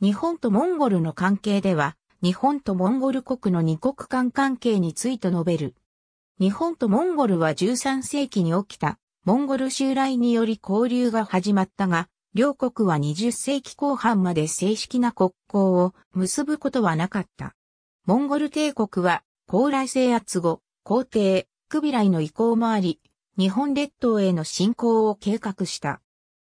日本とモンゴルの関係では、日本とモンゴル国の二国間関係について述べる。日本とモンゴルは13世紀に起きた、モンゴル襲来により交流が始まったが、両国は20世紀後半まで正式な国交を結ぶことはなかった。モンゴル帝国は、高麗制圧後、皇帝、クビライの意向もあり、日本列島への侵攻を計画した。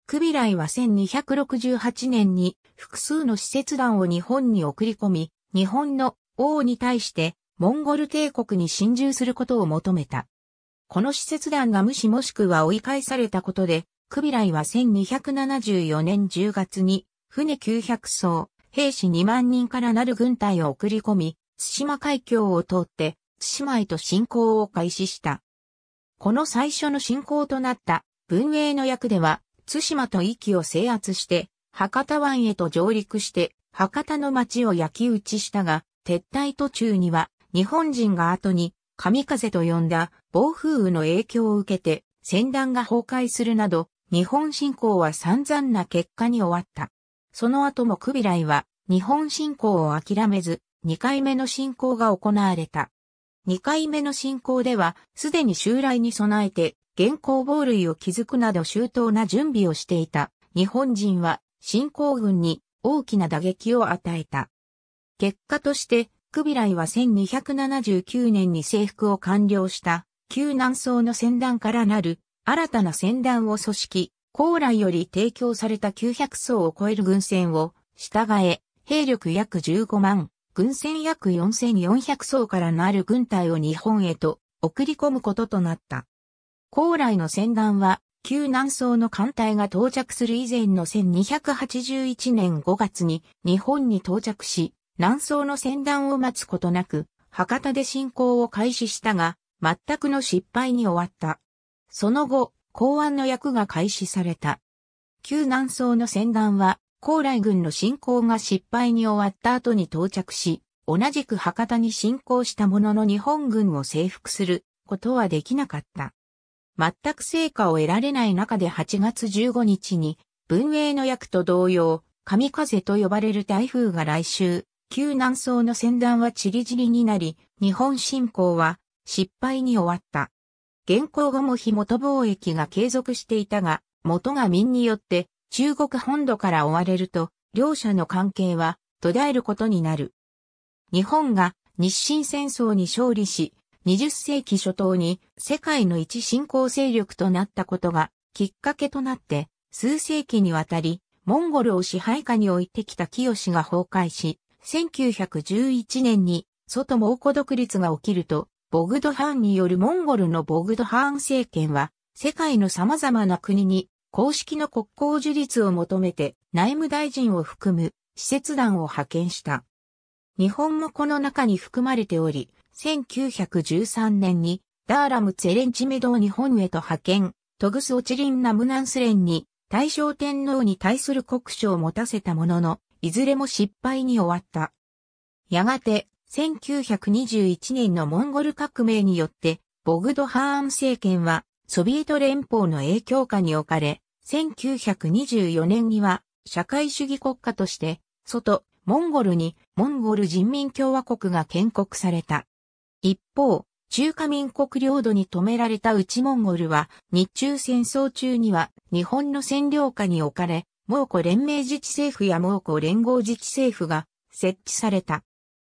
クビライは1268年に複数の使節団を日本に送り込み、日本の王に対してモンゴル帝国に侵入することを求めた。この使節団が無視もしくは追い返されたことで、クビライは1274年10月に船900艘、兵士2万人からなる軍隊を送り込み、津島海峡を通って、津島へと侵攻を開始した。この最初の侵攻となった文英の役では、津島と域を制圧して、博多湾へと上陸して、博多の町を焼き打ちしたが、撤退途中には、日本人が後に、神風と呼んだ暴風雨の影響を受けて、戦団が崩壊するなど、日本侵攻は散々な結果に終わった。その後もクビライは、日本侵攻を諦めず、2回目の侵攻が行われた。2回目の侵攻では、すでに襲来に備えて、現行防類を築くなど周到な準備をしていた。日本人は新興軍に大きな打撃を与えた。結果として、クビライは1279年に征服を完了した、旧南宋の戦団からなる、新たな戦団を組織、高麗より提供された900層を超える軍船を、従え、兵力約15万、軍船約4400層からなる軍隊を日本へと送り込むこととなった。高麗の戦団は旧南宋の艦隊が到着する以前の1281年5月に日本に到着し、南宋の船団を待つことなく、博多で侵攻を開始したが、全くの失敗に終わった。その後、港湾の役が開始された。旧南宋の船団は、高麗軍の侵攻が失敗に終わった後に到着し、同じく博多に侵攻したものの日本軍を征服することはできなかった。全く成果を得られない中で8月15日に、文英の役と同様、神風と呼ばれる台風が来襲、旧南宋の戦団は散り散りになり、日本侵攻は失敗に終わった。現行後も非元貿易が継続していたが、元が民によって中国本土から追われると、両者の関係は途絶えることになる。日本が日清戦争に勝利し、20世紀初頭に世界の一新興勢力となったことがきっかけとなって数世紀にわたりモンゴルを支配下に置いてきた清が崩壊し、1911年に外蒙古独立が起きると、ボグドハーンによるモンゴルのボグドハーン政権は、世界の様々な国に公式の国交樹立を求めて内務大臣を含む施設団を派遣した。日本もこの中に含まれており、1913年にダーラムツェレンチメドを日本へと派遣、トグスオチリンナムナンスレンに大正天皇に対する国書を持たせたものの、いずれも失敗に終わった。やがて、1921年のモンゴル革命によって、ボグドハーン政権はソビエト連邦の影響下に置かれ、1924年には社会主義国家として、外、モンゴルにモンゴル人民共和国が建国された。一方、中華民国領土に止められた内モンゴルは、日中戦争中には日本の占領下に置かれ、蒙古連盟自治政府や蒙古連合自治政府が設置された。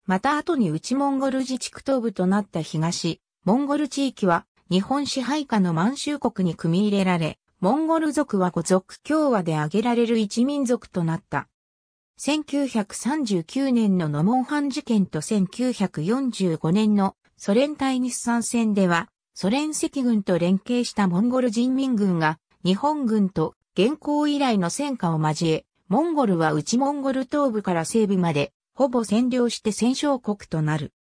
また後に内モンゴル自治区東部となった東、モンゴル地域は日本支配下の満州国に組み入れられ、モンゴル族は五族共和で挙げられる一民族となった。1939年のノモンハン事件と1945年のソ連対日産戦では、ソ連赤軍と連携したモンゴル人民軍が日本軍と現行以来の戦火を交え、モンゴルは内モンゴル東部から西部までほぼ占領して戦勝国となる。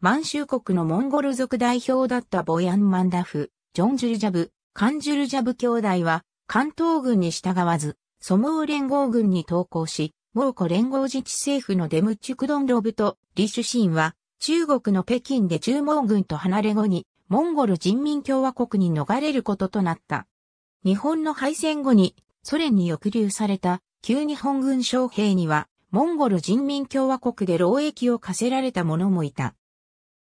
満州国のモンゴル族代表だったボヤン・マンダフ、ジョン・ジュルジャブ、カン・ジュルジャブ兄弟は関東軍に従わず、ソムー連合軍に投降し、蒙古連合自治政府のデムチュクドンロブとリシュシンは、中国の北京で中蒙軍と離れ後に、モンゴル人民共和国に逃れることとなった。日本の敗戦後に、ソ連に抑留された、旧日本軍将兵には、モンゴル人民共和国で労役を課せられた者もいた。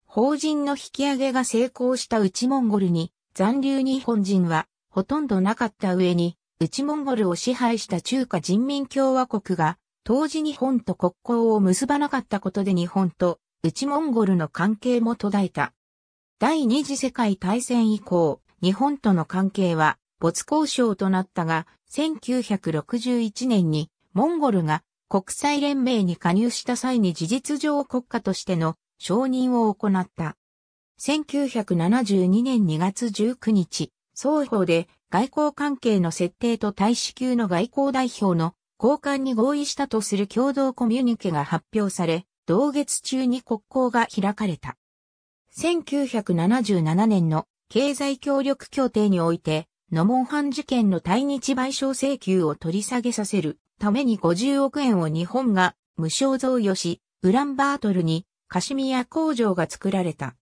法人の引き上げが成功した内モンゴルに、残留日本人は、ほとんどなかった上に、内モンゴルを支配した中華人民共和国が、当時日本と国交を結ばなかったことで日本と内モンゴルの関係も途絶えた。第二次世界大戦以降、日本との関係は没交渉となったが、1961年にモンゴルが国際連盟に加入した際に事実上国家としての承認を行った。1972年2月19日、双方で外交関係の設定と大使級の外交代表の交換に合意したとする共同コミュニケが発表され、同月中に国交が開かれた。1977年の経済協力協定において、ノモンハン事件の対日賠償請求を取り下げさせるために50億円を日本が無償贈与し、ウランバートルにカシミヤ工場が作られた。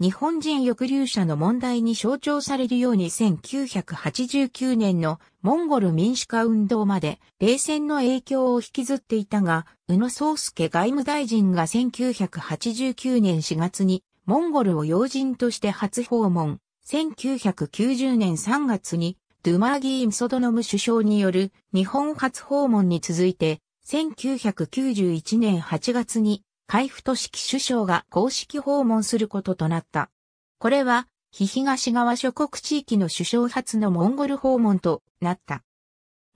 日本人抑留者の問題に象徴されるように1989年のモンゴル民主化運動まで冷戦の影響を引きずっていたが、宇野宗介外務大臣が1989年4月にモンゴルを要人として初訪問、1990年3月にドゥマーギー・ムソドノム首相による日本初訪問に続いて、1991年8月に海部都市首相が公式訪問することとなった。これは、非東側諸国地域の首相初のモンゴル訪問となった。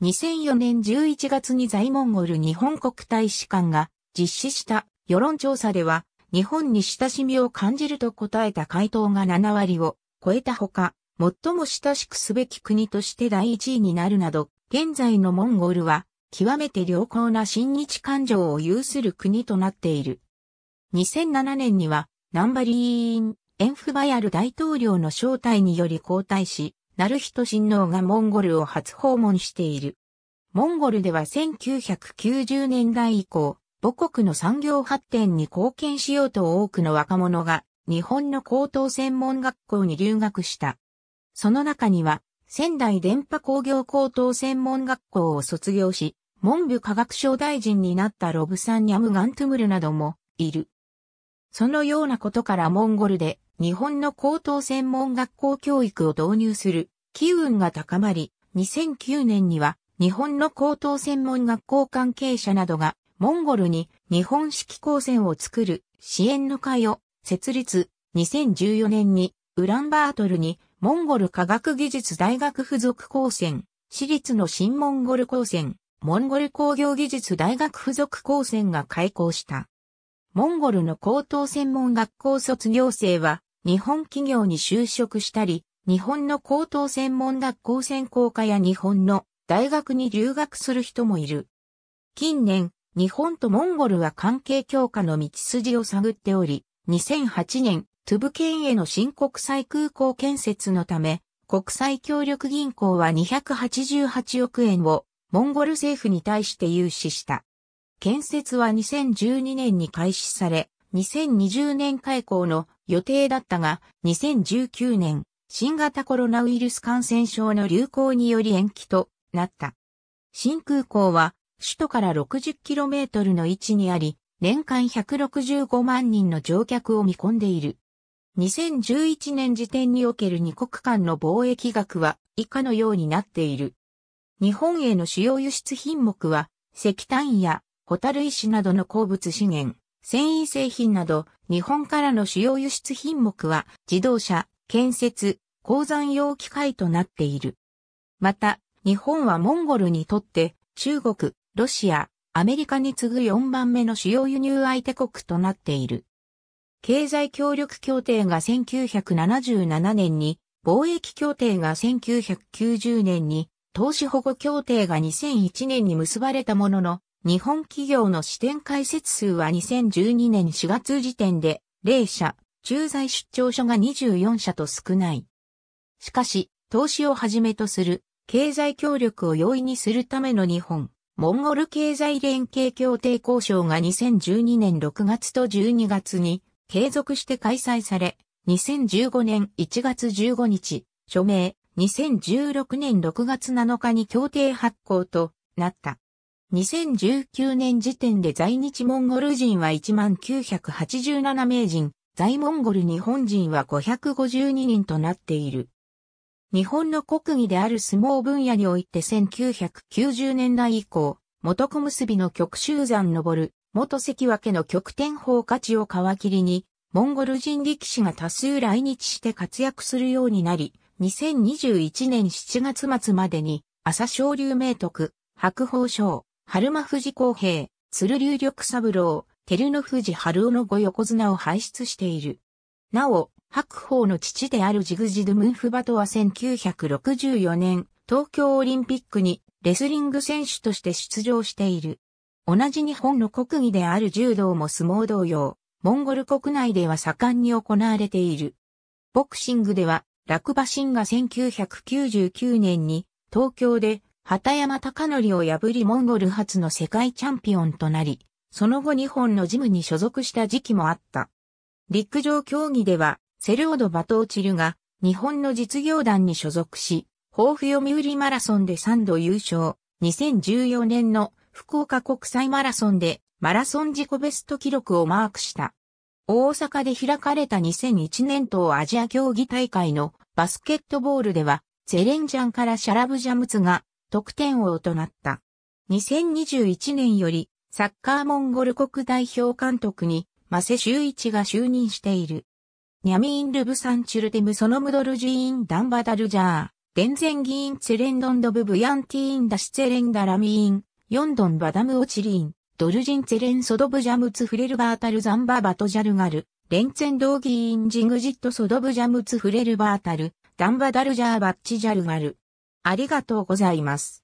2004年11月に在モンゴル日本国大使館が実施した世論調査では、日本に親しみを感じると答えた回答が7割を超えたほか、最も親しくすべき国として第1位になるなど、現在のモンゴルは極めて良好な親日感情を有する国となっている。2007年には、ナンバリーン、エンフバヤル大統領の招待により交代し、ナルヒト親王がモンゴルを初訪問している。モンゴルでは1990年代以降、母国の産業発展に貢献しようと多くの若者が日本の高等専門学校に留学した。その中には仙台電波工業高等専門学校を卒業し、文部科学省大臣になったロブサンニャム・ガントゥムルなどもいる。そのようなことからモンゴルで日本の高等専門学校教育を導入する機運が高まり、2009年には日本の高等専門学校関係者などがモンゴルに日本式高専を作る支援の会を設立。2014年にウランバートルにモンゴル科学技術大学附属高専、私立の新モンゴル高専、モンゴル工業技術大学附属高専が開校した。モンゴルの高等専門学校卒業生は、日本企業に就職したり、日本の高等専門学校専攻科や日本の大学に留学する人もいる。近年、日本とモンゴルは関係強化の道筋を探っており、2008年、トゥブ県への新国際空港建設のため、国際協力銀行は288億円をモンゴル政府に対して融資した。建設は2012年に開始され、2020年開港の予定だったが、2019年、新型コロナウイルス感染症の流行により延期となった。新空港は、首都から 60km の位置にあり、年間165万人の乗客を見込んでいる。2011年時点における2国間の貿易額は以下のようになっている。日本への主要輸出品目は、石炭やホタル石などの鉱物資源、繊維製品など、日本からの主要輸出品目は、自動車、建設、鉱山用機械となっている。また、日本はモンゴルにとって、中国、ロシア、アメリカに次ぐ4番目の主要輸入相手国となっている。経済協力協定が1977年に、貿易協定が1990年に、投資保護協定が2001年に結ばれたものの、日本企業の支店開設数は2012年4月時点で0社、駐在出張所が24社と少ない。しかし、投資をはじめとする経済協力を容易にするための日本、モンゴル経済連携協定交渉が2012年6月と12月に継続して開催され、2015年1月15日、署名、2016年6月7日に協定発行となった。2019年時点で在日モンゴル人は1987名人、在モンゴル日本人は552人となっている。日本の国技である相撲分野において1990年代以降、元小結の極集山登る、元関脇の極点砲価値を皮切りに、モンゴル人力士が多数来日して活躍するようになり、2021年7月末までに、朝昇竜明徳、白鵬賞、春間富士公平、鶴竜力三郎、照ノ富士春尾の五横綱を輩出している。なお、白鵬の父であるジグジドムンフバトは1964年、東京オリンピックにレスリング選手として出場している。同じ日本の国技である柔道も相撲同様、モンゴル国内では盛んに行われている。ボクシングでは、落馬シンが1999年に東京で畑山隆則を破りモンゴル初の世界チャンピオンとなり、その後日本のジムに所属した時期もあった。陸上競技では、セルオド・バトーチルが日本の実業団に所属し、豊富読売マラソンで3度優勝、2014年の福岡国際マラソンでマラソン自己ベスト記録をマークした。大阪で開かれた2001年東アジア競技大会のバスケットボールでは、ゼレンジャンからシャラブジャムツが得点王となった。2021年よりサッカーモンゴル国代表監督にマセ修一が就任している。ニャミーンルブサンチュルテムソノムドルジーンダンバダルジャー、デンゼンギーンツェレンドンドブブヤンティーンダシツェレンダラミーン、ヨンドンバダムオチリーン、ドルジンツェレンソドブジャムツフレルバータルザンババトジャルガル、レンツェンドーギーンジグジットソドブジャムツフレルバータル、ダンバダルジャーバッチジャルガル。ありがとうございます。